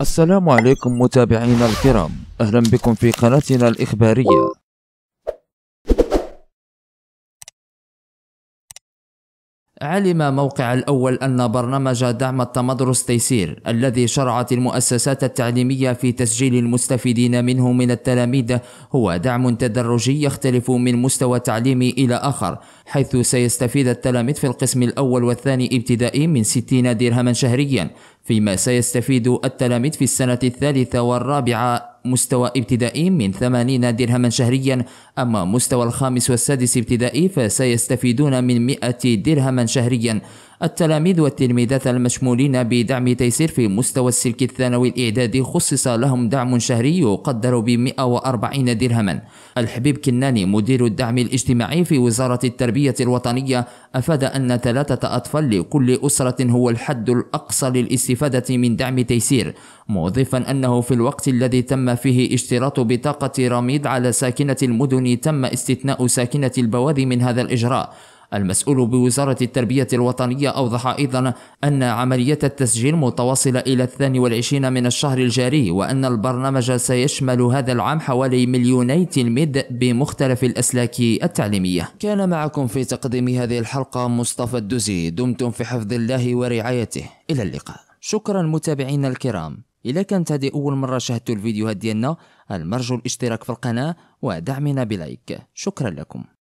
السلام عليكم متابعينا الكرام أهلا بكم في قناتنا الإخبارية علم موقع الأول أن برنامج دعم التمدرس تيسير الذي شرعت المؤسسات التعليمية في تسجيل المستفيدين منه من التلاميذ هو دعم تدرجي يختلف من مستوى تعليمي إلى آخر حيث سيستفيد التلاميذ في القسم الأول والثاني ابتدائي من 60 درهما شهريا فيما سيستفيد التلاميذ في السنة الثالثة والرابعة مستوى ابتدائي من 80 درهما شهريا أما مستوى الخامس والسادس ابتدائي فسيستفيدون من 100 درهما شهريا التلاميذ والتلميذات المشمولين بدعم تيسير في مستوى السلك الثانوي الإعدادي خصص لهم دعم شهري يقدر ب 140 درهما الحبيب كناني مدير الدعم الاجتماعي في وزارة التربية الوطنية أفاد أن ثلاثة أطفال لكل أسرة هو الحد الأقصى للاستفادة من دعم تيسير مضيفا أنه في الوقت الذي تم فيه اشتراط بطاقة رميد على ساكنة المدن تم استثناء ساكنة البوادي من هذا الإجراء المسؤول بوزارة التربية الوطنية أوضح أيضا أن عملية التسجيل متواصلة إلى الثاني والعشرين من الشهر الجاري وأن البرنامج سيشمل هذا العام حوالي مليوني تلميذ بمختلف الأسلاك التعليمية كان معكم في تقديم هذه الحلقة مصطفى الدوزي دمتم في حفظ الله ورعايته إلى اللقاء شكرا متابعينا الكرام إذا كانت هذه أول مرة شاهدتوا الفيديوهات ديالنا المرجو الاشتراك في القناة ودعمنا بلايك شكرا لكم